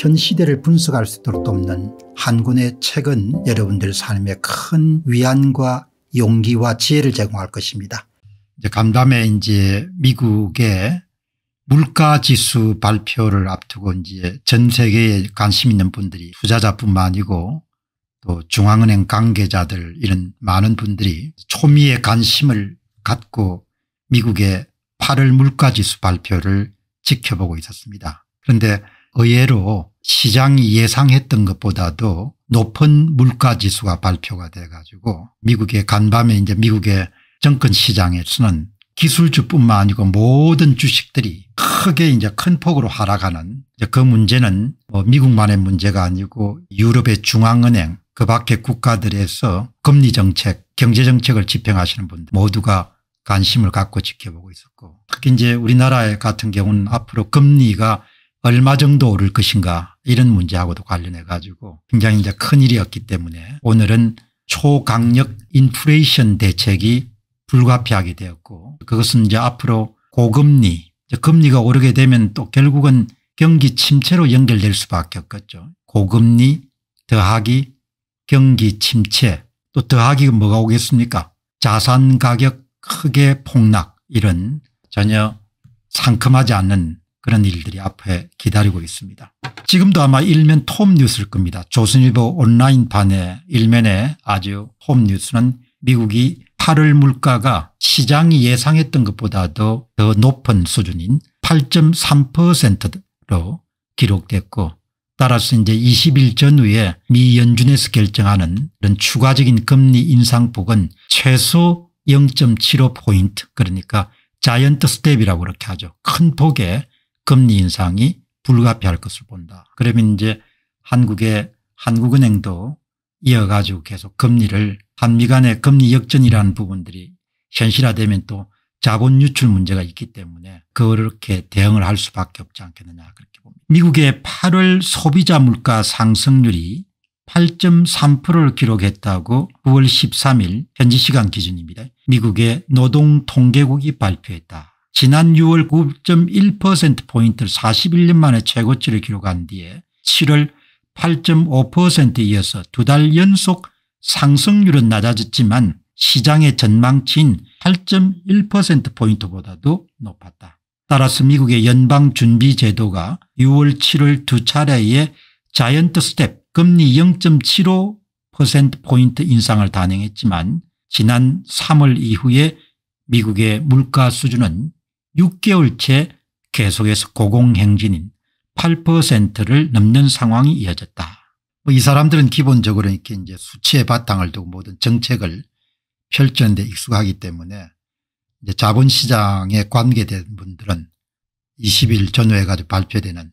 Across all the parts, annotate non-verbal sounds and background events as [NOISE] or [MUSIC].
현 시대를 분석할 수 있도록 돕는 한 권의 책은 여러분들 삶에 큰 위안과 용기와 지혜를 제공할 것입니다. 이제 간담회 이제 미국의 물가 지수 발표를 앞두고 이제 전 세계에 관심 있는 분들이 투자자뿐만 아니고 또 중앙은행 관계자들 이런 많은 분들이 초미의 관심을 갖고 미국의 8월 물가 지수 발표를 지켜보고 있었습니다. 그런데 의외로 시장이 예상했던 것보다도 높은 물가지수가 발표가 돼 가지고 미국의 간밤에 이제 미국의 정권시장에서는 기술주뿐만 아니고 모든 주식들이 크게 이제 큰 폭으로 하락하는 그 문제는 뭐 미국만의 문제가 아니고 유럽의 중앙은행 그 밖의 국가들에서 금리 정책 경제 정책을 집행하시는 분들 모두가 관심을 갖고 지켜보고 있었고 특히 이제 우리나라 같은 경우는 앞으로 금리가 얼마 정도 오를 것인가 이런 문제하고도 관련해 가지고 굉장히 이제 큰일이었기 때문에 오늘은 초강력 인플레이션 대책이 불가피하게 되었고 그것은 이제 앞으로 고금리 금리가 오르게 되면 또 결국은 경기 침체로 연결될 수밖에 없겠죠. 고금리 더하기 경기 침체 또 더하기 뭐가 오겠습니까 자산 가격 크게 폭락 이런 전혀 상큼하지 않는 그런 일들이 앞에 기다리고 있습니다. 지금도 아마 일면 톱뉴스일 겁니다. 조선일보 온라인 판의 일면에 아주 톱뉴스는 미국이 8월 물가가 시장이 예상했던 것보다도 더 높은 수준인 8.3%로 기록됐고 따라서 이제 20일 전후에 미 연준에서 결정하는 그런 추가적인 금리 인상폭은 최소 0.75포인트 그러니까 자이언트 스텝이라고 그렇게 하죠. 큰 폭의 금리 인상이 불가피할 것을 본다. 그러면 이제 한국의 한국은행도 이어가지고 계속 금리를 한미 간의 금리 역전이라는 부분들이 현실화되면 또 자본 유출 문제가 있기 때문에 그렇게 대응을 할 수밖에 없지 않겠느냐 그렇게 봅니다. 미국의 8월 소비자 물가 상승률이 8.3%를 기록했다고 9월 13일 현지 시간 기준입니다. 미국의 노동통계국이 발표했다. 지난 6월 9.1%포인트를 41년 만에 최고치를 기록한 뒤에 7월 8.5%에 이어서 두 달 연속 상승률은 낮아졌지만 시장의 전망치인 8.1%포인트보다도 높았다. 따라서 미국의 연방준비제도가 6월 7월 두 차례의 자이언트 스텝 금리 0.75%포인트 인상을 단행했지만 지난 3월 이후에 미국의 물가 수준은 6개월째 계속해서 고공행진인 8%를 넘는 상황이 이어졌다. 뭐이 사람들은 기본적으로 이렇게 이제 수치의 바탕을 두고 모든 정책을 펼치는 데 익숙하기 때문에 이제 자본시장에 관계된 분들은 20일 전후에 가지고 발표되는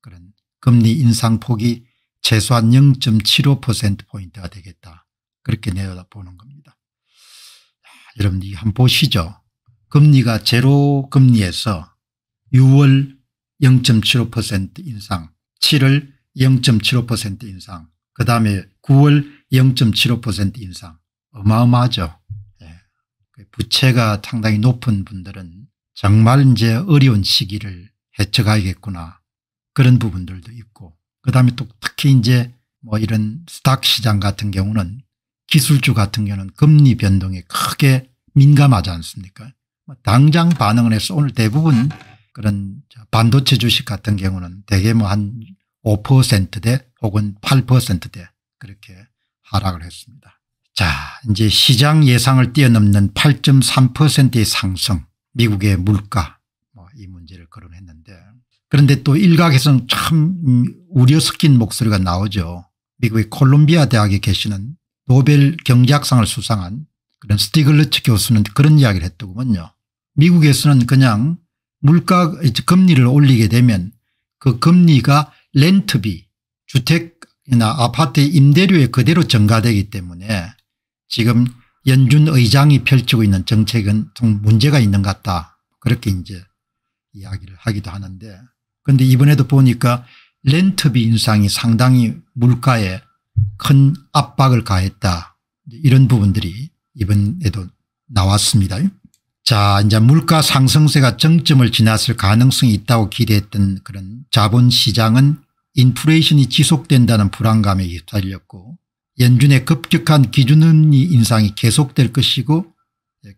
그런 금리 인상폭이 최소한 0.75%포인트가 되겠다. 그렇게 내다보는 겁니다. 여러분 이한 보시죠. 금리가 제로 금리에서 6월 0.75% 인상, 7월 0.75% 인상, 그 다음에 9월 0.75% 인상 어마어마하죠. 예. 그 부채가 상당히 높은 분들은 정말 이제 어려운 시기를 헤쳐가야겠구나 그런 부분들도 있고 그 다음에 또 특히 이제 뭐 이런 스탁 시장 같은 경우는 기술주 같은 경우는 금리 변동에 크게 민감하지 않습니까 당장 반응을 해서 오늘 대부분 그런 반도체 주식 같은 경우는 대개 뭐 한 5%대 혹은 8%대 그렇게 하락을 했습니다. 자 이제 시장 예상을 뛰어넘는 8.3%의 상승 미국의 물가 뭐이 문제를 거론했는데 그런데 또 일각에서는 참 우려 섞인 목소리가 나오죠. 미국의 콜롬비아 대학에 계시는 노벨 경제학상을 수상한 그런 스티글러츠 교수는 그런 이야기를 했더군요. 미국에서는 그냥 물가 금리를 올리게 되면 그 금리가 렌트비 주택이나 아파트 임대료에 그대로 증가되기 때문에 지금 연준 의장이 펼치고 있는 정책은 좀 문제가 있는 것 같다 그렇게 이제 이야기를 하기도 하는데 그런데 이번에도 보니까 렌트비 인상이 상당히 물가에 큰 압박을 가했다 이런 부분들이 이번에도 나왔습니다. 자 이제 물가 상승세가 정점을 지났을 가능성이 있다고 기대했던 그런 자본시장은 인플레이션이 지속된다는 불안감에 휩싸였고 연준의 급격한 기준금리 인상이 계속될 것이고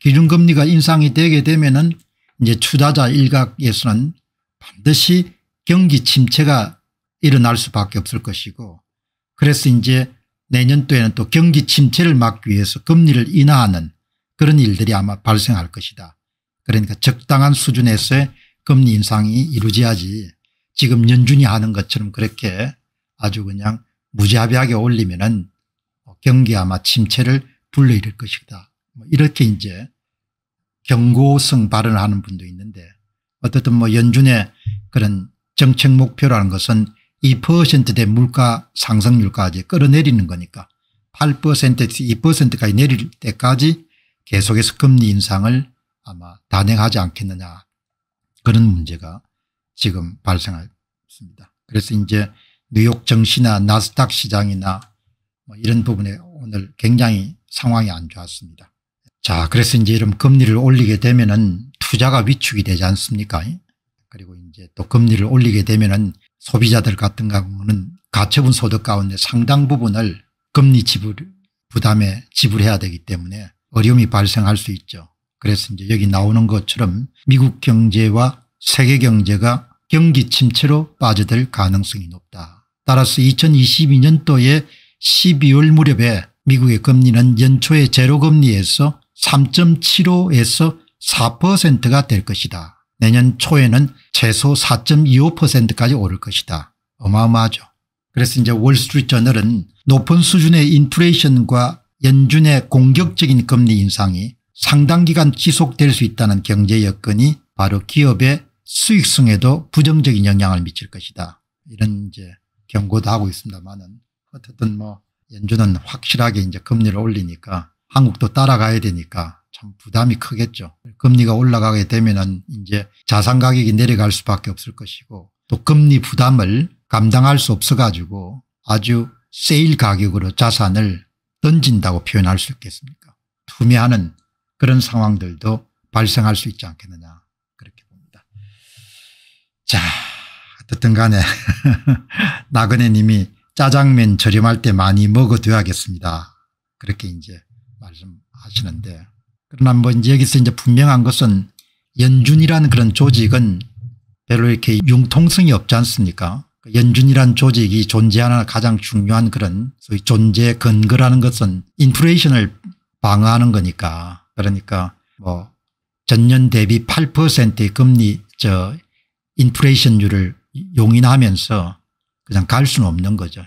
기준금리가 인상이 되게 되면 은 이제 투자자 일각에서는 반드시 경기 침체가 일어날 수밖에 없을 것이고 그래서 이제 내년도에는 또 경기 침체를 막기 위해서 금리를 인하하는 그런 일들이 아마 발생할 것이다. 그러니까 적당한 수준에서의 금리 인상이 이루어져야지 지금 연준이 하는 것처럼 그렇게 아주 그냥 무자비하게 올리면 은 뭐 경기 아마 침체를 불러일으 것이다. 뭐 이렇게 이제 경고성 발언을 하는 분도 있는데 어떻든 뭐 연준의 그런 정책 목표라는 것은 2%대 물가 상승률까지 끌어내리는 거니까 8%에서 2%까지 내릴 때까지 계속해서 금리 인상을 아마 단행하지 않겠느냐 그런 문제가 지금 발생했습니다. 그래서 이제 뉴욕 정시나 나스닥 시장이나 뭐 이런 부분에 오늘 굉장히 상황이 안 좋았습니다. 자 그래서 이제 이런 금리를 올리게 되면은 투자가 위축이 되지 않습니까 그리고 이제 또 금리를 올리게 되면은 소비자들 같은 경우는 가처분 소득 가운데 상당 부분을 금리 지불 부담에 지불해야 되기 때문에 어려움이 발생할 수 있죠. 그래서 이제 여기 나오는 것처럼 미국 경제와 세계 경제가 경기 침체로 빠져들 가능성이 높다. 따라서 2022년도에 12월 무렵에 미국의 금리는 연초의 제로금리에서 3.75에서 4%가 될 것이다. 내년 초에는 최소 4.25%까지 오를 것이다. 어마어마하죠. 그래서 이제 월스트리트 저널은 높은 수준의 인플레이션과 연준의 공격적인 금리 인상이 상당 기간 지속될 수 있다는 경제 여건이 바로 기업의 수익성에도 부정적인 영향을 미칠 것이다. 이런 이제 경고도 하고 있습니다만은 어쨌든 뭐 연준은 확실하게 이제 금리를 올리니까 한국도 따라가야 되니까 참 부담이 크겠죠. 금리가 올라가게 되면은 이제 자산 가격이 내려갈 수밖에 없을 것이고 또 금리 부담을 감당할 수 없어 가지고 아주 세일 가격으로 자산을 던진다고 표현할 수 있겠습니까 투매하는 그런 상황들도 발생할 수 있지 않겠느냐 그렇게 봅니다. 자 어쨌든 간에 [LAUGHS] 나그네 님이 짜장면 저렴할 때 많이 먹어둬야겠습니다. 그렇게 이제 말씀하시는데 그러나 뭐 이제 여기서 이제 분명한 것은 연준이라는 그런 조직은 별로 이렇게 융통성이 없지 않습니까 그 연준이란 조직이 존재하는 가장 중요한 그런 소위 존재 근거라는 것은 인플레이션을 방어하는 거니까 그러니까 뭐 전년 대비 8%의 금리 저 인플레이션율을 용인하면서 그냥 갈 수는 없는 거죠.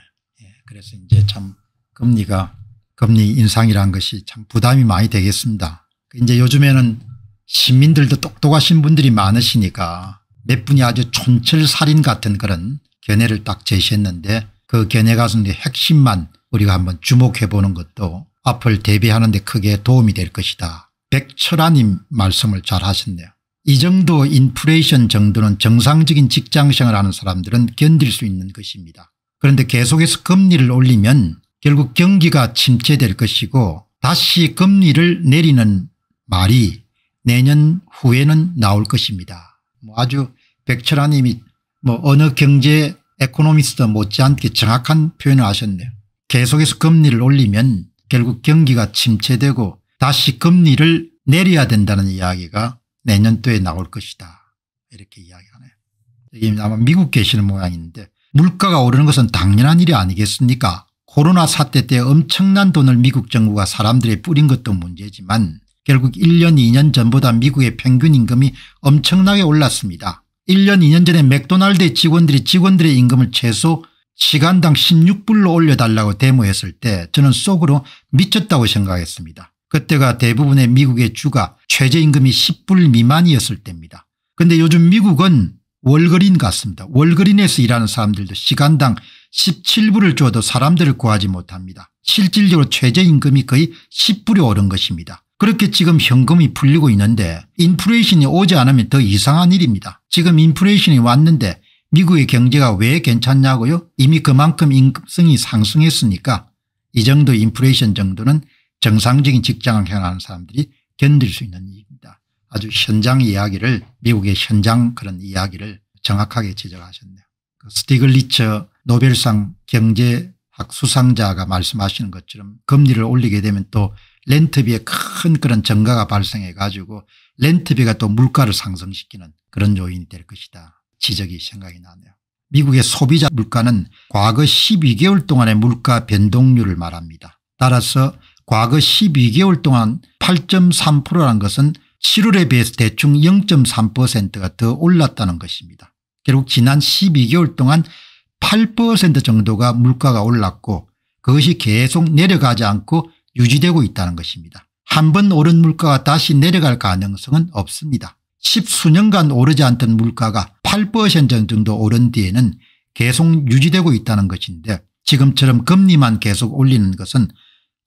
예, 그래서 이제 참 금리가 금리 인상이란 것이 참 부담이 많이 되겠습니다. 이제 요즘에는 시민들도 똑똑하신 분들이 많으시니까 몇 분이 아주 촌철살인 같은 그런 견해를 딱 제시했는데 그 견해 가운데 핵심만 우리가 한번 주목해 보는 것도 앞을 대비하는 데 크게 도움이 될 것이다. 백철아님 말씀을 잘 하셨네요. 이 정도 인플레이션 정도는 정상적인 직장생활 하는 사람들은 견딜 수 있는 것입니다. 그런데 계속해서 금리를 올리면 결국 경기가 침체될 것이고 다시 금리를 내리는 말이 내년 후에는 나올 것입니다. 뭐 아주 백철아님이 뭐 어느 경제 에코노미스트 못지않게 정확한 표현을 하셨네요. 계속해서 금리를 올리면 결국 경기가 침체되고 다시 금리를 내려야 된다는 이야기가 내년도에 나올 것이다. 이렇게 이야기하네요. 이게 아마 미국 계시는 모양인데 물가가 오르는 것은 당연한 일이 아니겠습니까 코로나 사태 때 엄청난 돈을 미국 정부가 사람들이 뿌린 것도 문제지만 결국 1년 2년 전보다 미국의 평균 임금이 엄청나게 올랐습니다. 1년 2년 전에 맥도날드의 직원들이 직원들의 임금을 최소 시간당 16불로 올려달라고 데모했을 때 저는 속으로 미쳤다고 생각했습니다. 그때가 대부분의 미국의 주가 최저임금이 10불 미만이었을 때입니다. 근데 요즘 미국은 월그린 같습니다. 월그린에서 일하는 사람들도 시간당 17불을 줘도 사람들을 구하지 못합니다. 실질적으로 최저임금이 거의 10불이 오른 것입니다. 그렇게 지금 현금이 풀리고 있는데 인플레이션이 오지 않으면 더 이상한 일입니다. 지금 인플레이션이 왔는데 미국의 경제가 왜 괜찮냐고요? 이미 그만큼 임금성이 상승했으니까 이 정도 인플레이션 정도는 정상적인 직장을 향하는 사람들이 견딜 수 있는 일입니다. 아주 현장 이야기를 미국의 현장 그런 이야기를 정확하게 지적하셨네요. 그 스티글리처 노벨상 경제학 수상자가 말씀하시는 것처럼 금리를 올리게 되면 또 렌트비에 큰 그런 증가가 발생해 가지고 렌트비가 또 물가를 상승시키는 그런 요인이 될 것이다. 지적이 생각이 나네요. 미국의 소비자 물가는 과거 12개월 동안의 물가 변동률을 말합니다. 따라서 과거 12개월 동안 8.3%라는 것은 7월에 비해서 대충 0.3%가 더 올랐다는 것입니다. 결국 지난 12개월 동안 8% 정도가 물가가 올랐고 그것이 계속 내려가지 않고 유지되고 있다는 것입니다. 한 번 오른 물가가 다시 내려갈 가능성은 없습니다. 십수년간 오르지 않던 물가가 8% 정도 오른 뒤에는 계속 유지되고 있다는 것인데 지금처럼 금리만 계속 올리는 것은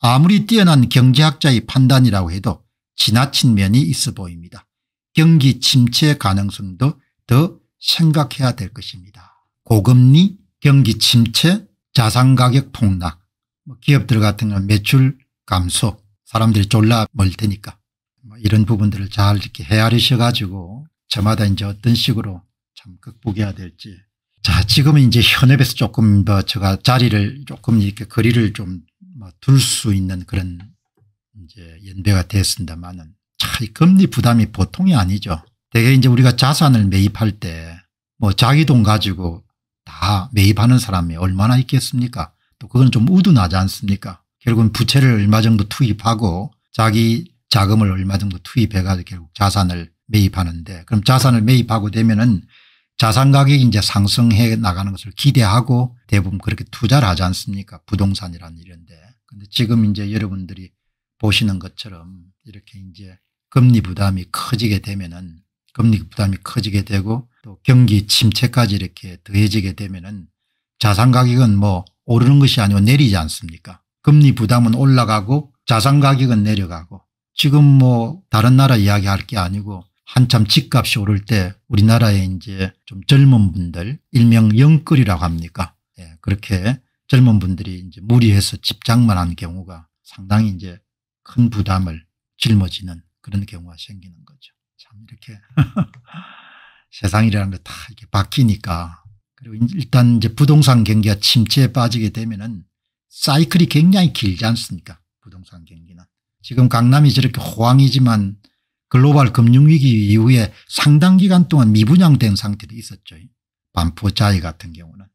아무리 뛰어난 경제학자의 판단이라고 해도 지나친 면이 있어 보입니다. 경기 침체 가능성도 더 생각해야 될 것입니다. 고금리, 경기 침체, 자산가격 폭락, 뭐 기업들 같은 경우 매출 감소 사람들이 졸라 멀 테니까 뭐 이런 부분들을 잘 이렇게 헤아리셔 가지고 저마다 이제 어떤 식으로 참 극복해야 될지 자 지금은 이제 현업에서 조금 더 제가 자리를 조금 이렇게 거리를 좀 둘수 뭐 있는 그런 이제 연배가 됐습니다만은 차이 금리 부담이 보통이 아니죠 대개 이제 우리가 자산을 매입할 때 뭐 자기 돈 가지고 다 매입하는 사람이 얼마나 있겠습니까 또 그건 좀 우둔하지 않습니까 결국은 부채를 얼마 정도 투입하고 자기 자금을 얼마 정도 투입해가지고 결국 자산을 매입하는데 그럼 자산을 매입하고 되면은 자산 가격이 이제 상승해 나가는 것을 기대하고 대부분 그렇게 투자를 하지 않습니까 부동산이란 이런데 근데 지금 이제 여러분들이 보시는 것처럼 이렇게 이제 금리 부담이 커지게 되면은 금리 부담이 커지게 되고 또 경기 침체까지 이렇게 더해지게 되면은 자산 가격은 뭐 오르는 것이 아니고 내리지 않습니까 금리 부담은 올라가고 자산 가격은 내려가고 지금 뭐 다른 나라 이야기할 게 아니고 한참 집값이 오를 때 우리나라에 이제 좀 젊은 분들 일명 영끌이라고 합니까 예, 그렇게 젊은 분들이 이제 무리해서 집장만 한 경우가 상당히 이제 큰 부담을 짊어지는 그런 경우가 생기는 거죠. 참 이렇게 [LAUGHS] 세상이라는 게 다 이렇게 바뀌니까 그리고 일단 이제 부동산 경기가 침체에 빠지게 되면은 사이클이 굉장히 길지 않습니까 부동산 경기는. 지금 강남이 저렇게 호황이지만 글로벌 금융위기 이후에 상당 기간 동안 미분양된 상태도 있었죠. 반포 자이 같은 경우는.